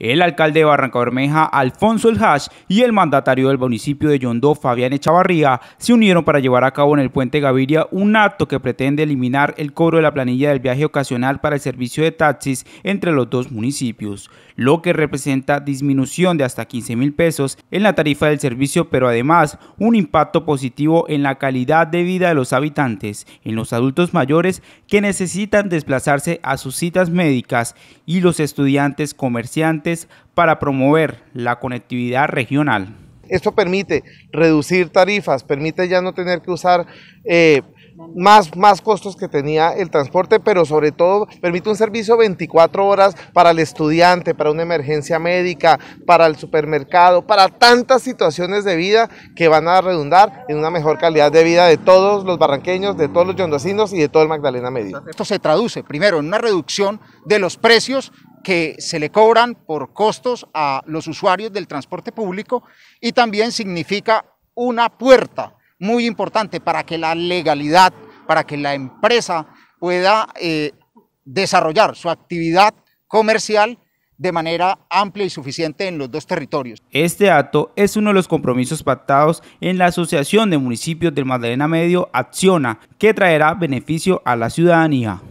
el alcalde de Barranca Bermeja, Alfonso El Hash, y el mandatario del municipio de Yondó, Fabián Echavarría, se unieron para llevar a cabo en el puente Gaviria un acto que pretende eliminar el cobro de la planilla del viaje ocasional para el servicio de taxis entre los dos municipios, lo que representa disminución de hasta 15 mil pesos en la tarifa del servicio, pero además un impacto positivo en la calidad de vida de los habitantes, en los adultos mayores que necesitan desplazarse a sus citas médicas y los estudiantes, comerciantes, para promover la conectividad regional. Esto permite reducir tarifas, permite ya no tener que usar eh, más, más costos que tenía el transporte, pero sobre todo permite un servicio 24 horas para el estudiante, para una emergencia médica, para el supermercado, para tantas situaciones de vida que van a redundar en una mejor calidad de vida de todos los barranqueños, de todos los yondocinos y de todo el Magdalena Medio. Esto se traduce primero en una reducción de los precios que se le cobran por costos a los usuarios del transporte público y también significa una puerta muy importante para que la legalidad, para que la empresa pueda eh, desarrollar su actividad comercial de manera amplia y suficiente en los dos territorios. Este acto es uno de los compromisos pactados en la Asociación de Municipios del Magdalena Medio Acciona, que traerá beneficio a la ciudadanía.